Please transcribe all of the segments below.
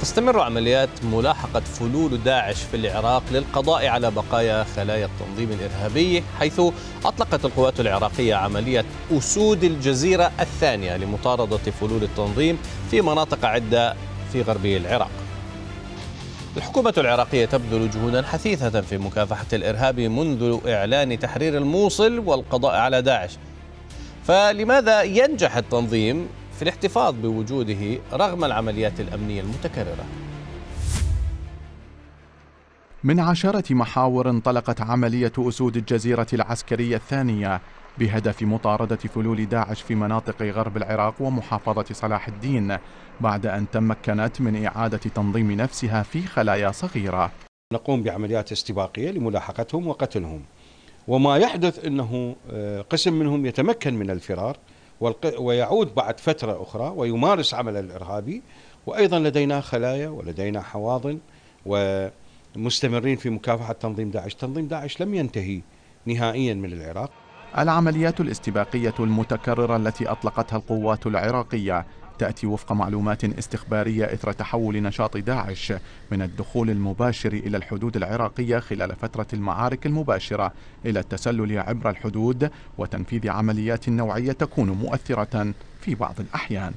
تستمر عمليات ملاحقة فلول داعش في العراق للقضاء على بقايا خلايا التنظيم الإرهابي حيث أطلقت القوات العراقية عملية أسود الجزيرة الثانية لمطاردة فلول التنظيم في مناطق عدة في غربي العراق الحكومة العراقية تبذل جهودا حثيثة في مكافحة الإرهاب منذ إعلان تحرير الموصل والقضاء على داعش فلماذا ينجح التنظيم في الاحتفاظ بوجوده رغم العمليات الأمنية المتكررة من عشرة محاور انطلقت عملية أسود الجزيرة العسكرية الثانية بهدف مطاردة فلول داعش في مناطق غرب العراق ومحافظة صلاح الدين بعد أن تمكنت من إعادة تنظيم نفسها في خلايا صغيرة نقوم بعمليات استباقية لملاحقتهم وقتلهم وما يحدث أنه آه، قسم منهم يتمكن من الفرار ويعود بعد فترة أخرى ويمارس عمل الإرهابي وأيضا لدينا خلايا ولدينا حواضن ومستمرين في مكافحة تنظيم داعش تنظيم داعش لم ينتهي نهائيا من العراق العمليات الاستباقية المتكررة التي أطلقتها القوات العراقية تأتي وفق معلومات استخبارية إثر تحول نشاط داعش من الدخول المباشر إلى الحدود العراقية خلال فترة المعارك المباشرة إلى التسلل عبر الحدود وتنفيذ عمليات نوعية تكون مؤثرة في بعض الأحيان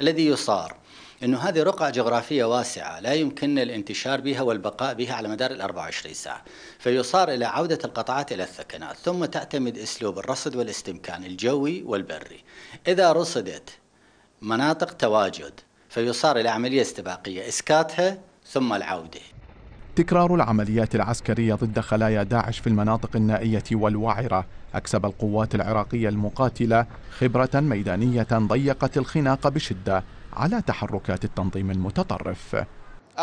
الذي يصار أنه هذه رقعة جغرافية واسعة لا يمكن الانتشار بها والبقاء بها على مدار ال 24 ساعة فيصار إلى عودة القطاعات إلى الثكنات ثم تعتمد أسلوب الرصد والاستمكان الجوي والبري إذا رصدت مناطق تواجد فيصار إلى عملية استباقية إسكاتها ثم العودة تكرار العمليات العسكرية ضد خلايا داعش في المناطق النائية والوعرة أكسب القوات العراقية المقاتلة خبرة ميدانية ضيقت الخناق بشدة على تحركات التنظيم المتطرف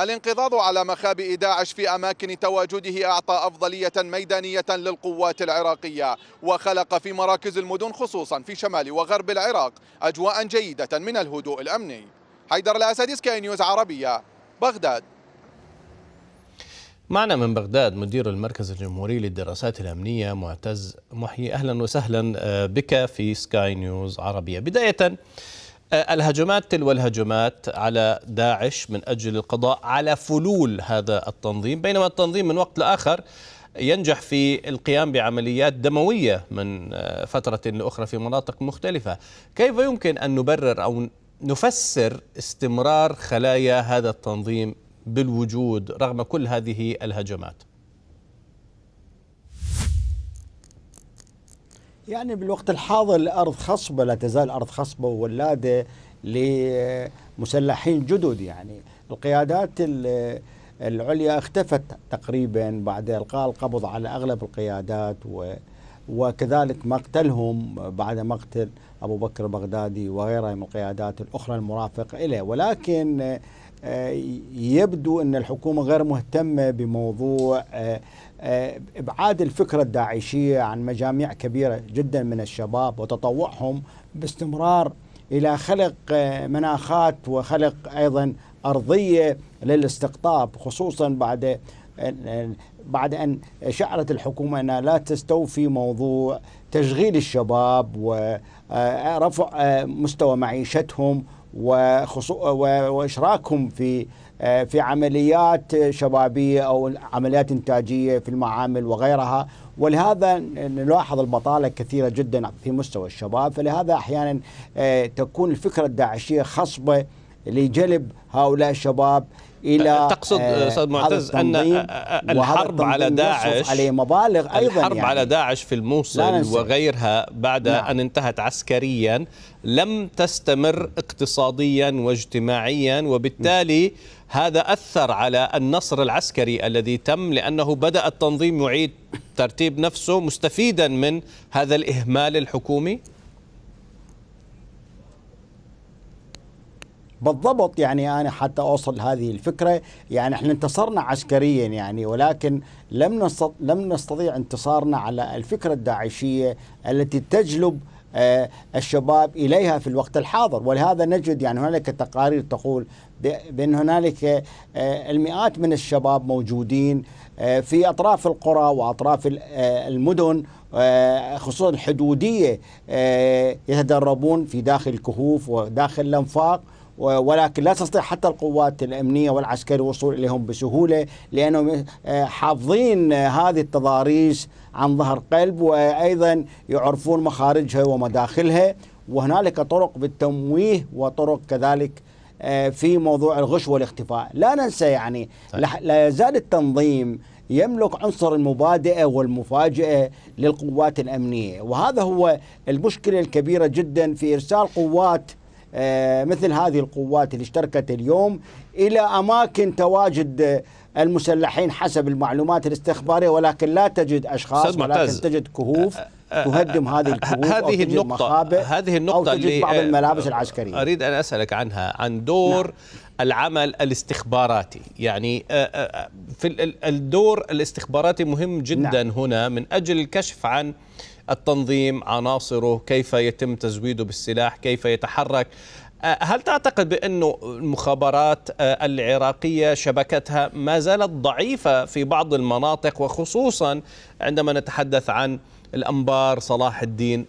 الانقضاض على مخابئ داعش في أماكن تواجده أعطى أفضلية ميدانية للقوات العراقية وخلق في مراكز المدن خصوصا في شمال وغرب العراق أجواء جيدة من الهدوء الأمني حيدر الأسد سكاي نيوز عربية بغداد معنا من بغداد مدير المركز الجمهوري للدراسات الأمنية معتز محي أهلا وسهلا آه، بك في سكاي نيوز عربية بداية آه، الهجمات تلو الهجمات على داعش من أجل القضاء على فلول هذا التنظيم بينما التنظيم من وقت لآخر ينجح في القيام بعمليات دموية من آه، فترة لأخرى في مناطق مختلفة كيف يمكن أن نبرر أو نفسر استمرار خلايا هذا التنظيم بالوجود رغم كل هذه الهجمات يعني بالوقت الحاضر الارض خصبه لا تزال ارض خصبه وولاده لمسلحين جدد يعني القيادات العليا اختفت تقريبا بعد القاء القبض على اغلب القيادات و وكذلك مقتلهم بعد مقتل ابو بكر البغدادي وغيره من القيادات الاخرى المرافقه اليه ولكن آه، يبدو أن الحكومة غير مهتمة بموضوع آه، آه، إبعاد الفكرة الداعشية عن مجاميع كبيرة جدا من الشباب وتطوعهم باستمرار إلى خلق مناخات وخلق أيضا أرضية للاستقطاب خصوصا بعد بعد أن شعرت الحكومة أنها لا تستوفي موضوع تشغيل الشباب ورفع مستوى معيشتهم واشراكهم في آه، في عمليات شبابيه او عمليات انتاجيه في المعامل وغيرها ولهذا نلاحظ البطاله كثيره جدا في مستوى الشباب فلهذا احيانا آه، تكون الفكره الداعشيه خصبه لجلب هؤلاء الشباب الى تقصد آه، استاذ معتز ان آه، آه، الحرب على داعش عليه مبالغ ايضا الحرب يعني على داعش في الموصل وغيرها بعد نعم. ان انتهت عسكريا لم تستمر اقتصاديا واجتماعيا وبالتالي هذا اثر على النصر العسكري الذي تم لانه بدا التنظيم يعيد ترتيب نفسه مستفيدا من هذا الاهمال الحكومي بالضبط يعني انا حتى اوصل هذه الفكره يعني احنا انتصرنا عسكريا يعني ولكن لم لم نستطيع انتصارنا على الفكره الداعشيه التي تجلب آه، الشباب اليها في الوقت الحاضر ولهذا نجد يعني هنالك تقارير تقول بان هنالك آه، المئات من الشباب موجودين آه، في اطراف القرى واطراف المدن خصوصا الحدوديه يتدربون في داخل الكهوف وداخل الانفاق ولكن لا تستطيع حتى القوات الامنيه والعسكريه الوصول اليهم بسهوله لانهم آه، حافظين آه، هذه التضاريس عن ظهر قلب وايضا يعرفون مخارجها ومداخلها وهنالك طرق بالتمويه وطرق كذلك آه، في موضوع الغش والاختفاء لا ننسى يعني طيب. لا يزال التنظيم يملك عنصر المبادئه والمفاجاه للقوات الامنيه وهذا هو المشكله الكبيره جدا في ارسال قوات آه، مثل هذه القوات اللي اشتركت اليوم الى اماكن تواجد المسلحين حسب المعلومات الاستخباريه ولكن لا تجد اشخاص ولكن تجد كهوف آه، آه، تهدم هذه الكهوف هذه النقطة هذه النقطة أو تجد اللي بعض الملابس العسكرية أريد أن أسألك عنها عن دور نعم. العمل الاستخباراتي يعني في الدور الاستخباراتي مهم جدا نعم. هنا من أجل الكشف عن التنظيم عناصره كيف يتم تزويده بالسلاح كيف يتحرك أه، هل تعتقد بأنه المخابرات أه، العراقية شبكتها ما زالت ضعيفة في بعض المناطق وخصوصا عندما نتحدث عن الأنبار صلاح الدين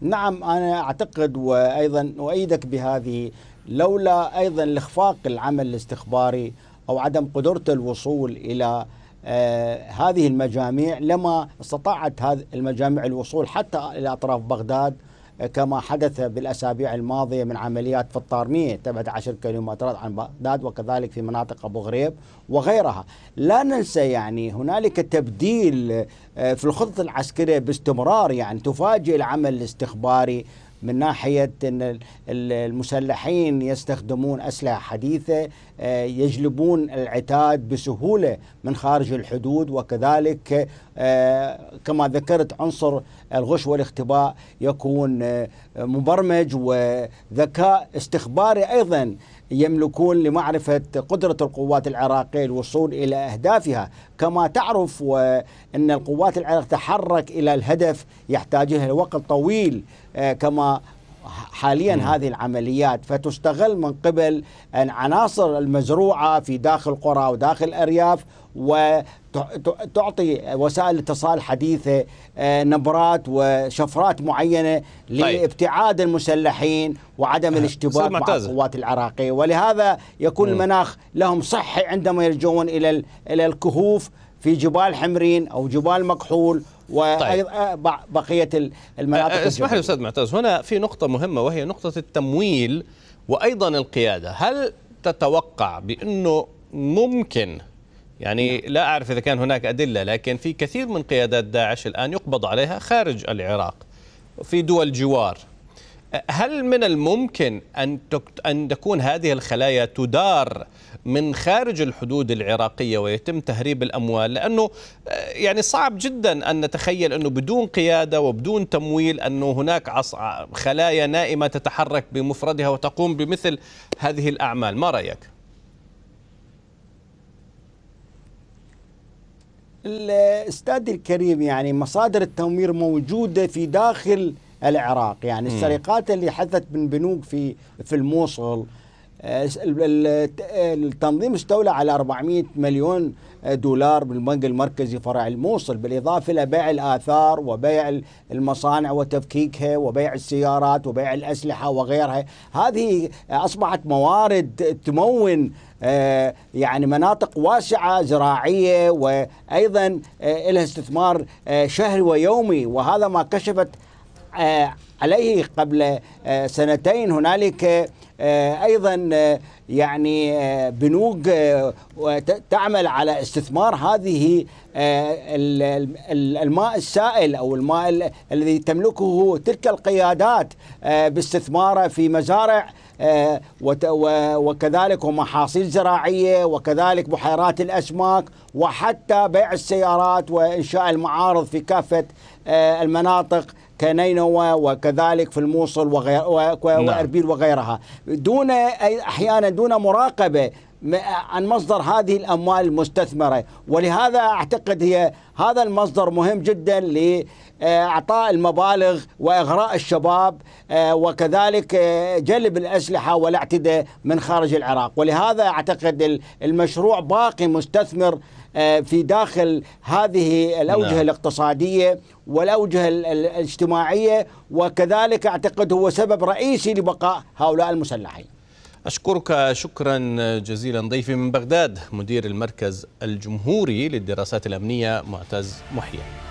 نعم أنا أعتقد وأيضا أؤيدك بهذه لولا أيضا الإخفاق العمل الاستخباري أو عدم قدرته الوصول إلى آه، هذه المجاميع لما استطاعت هذه المجاميع الوصول حتى إلى أطراف بغداد آه، كما حدث بالأسابيع الماضية من عمليات في الطارمية تبعد عشر كيلومترات عن بغداد وكذلك في مناطق أبو غريب وغيرها لا ننسى يعني هنالك تبديل آه، في الخطط العسكرية باستمرار يعني تفاجئ العمل الاستخباري من ناحية أن المسلحين يستخدمون أسلحة حديثة آه، يجلبون العتاد بسهولة من خارج الحدود وكذلك كما ذكرت عنصر الغش والاختباء يكون آه، مبرمج وذكاء استخباري ايضا يملكون لمعرفة قدرة القوات العراقية الوصول إلى أهدافها كما تعرف آه، أن القوات العراقية تحرك إلى الهدف يحتاجها وقت طويل آه، كما حاليا م. هذه العمليات فتستغل من قبل العناصر المزروعه في داخل القرى وداخل الارياف وتعطي وسائل اتصال حديثه آه، نبرات وشفرات معينه طيب. لابتعاد المسلحين وعدم الاشتباك مع القوات العراقيه ولهذا يكون م. المناخ لهم صحي عندما يلجؤون الى الى الكهوف في جبال حمرين او جبال مكحول وايضا طيب. آه، بقيه المناطق آه، آه، اسمح لي استاذ معتز هنا في نقطه مهمه وهي نقطه التمويل وايضا القياده هل تتوقع بانه ممكن يعني نعم. لا اعرف اذا كان هناك ادله لكن في كثير من قيادات داعش الان يقبض عليها خارج العراق في دول جوار هل من الممكن أن أن تكون هذه الخلايا تدار من خارج الحدود العراقية ويتم تهريب الأموال لأنه آه، يعني صعب جدا أن نتخيل أنه بدون قيادة وبدون تمويل أنه هناك آه، خلايا نائمة تتحرك بمفردها وتقوم بمثل هذه الأعمال ما رأيك؟ الاستاذ الكريم يعني مصادر التمويل موجوده في داخل العراق يعني السرقات اللي حدثت من بنوك في في الموصل آه، آه، التنظيم استولى على 400 مليون دولار من البنك المركزي فرع الموصل بالإضافة إلى بيع الآثار وبيع المصانع وتفكيكها وبيع السيارات وبيع الأسلحة وغيرها هذه أصبحت موارد تمون آه، يعني مناطق واسعة زراعية وأيضا لها استثمار شهري ويومي وهذا ما كشفت آه، عليه قبل آه، سنتين هنالك آه، ايضا يعني بنوك تعمل على استثمار هذه الماء السائل او الماء الذي تملكه تلك القيادات باستثماره في مزارع وكذلك ومحاصيل زراعيه وكذلك بحيرات الاسماك وحتى بيع السيارات وانشاء المعارض في كافه المناطق كنينوى وكذلك في الموصل وغير نعم. واربيل وغيرها دون احيانا دون مراقبه عن مصدر هذه الاموال المستثمره ولهذا اعتقد هي هذا المصدر مهم جدا لاعطاء آه، المبالغ واغراء الشباب آه، وكذلك آه، جلب الاسلحه والاعتداء من خارج العراق ولهذا اعتقد المشروع باقي مستثمر في داخل هذه الاوجهه لا. نعم. الاقتصاديه والاوجهه الاجتماعيه وكذلك اعتقد هو سبب رئيسي لبقاء هؤلاء المسلحين أشكرك شكرا جزيلا ضيفي من بغداد مدير المركز الجمهوري للدراسات الأمنية معتز محيي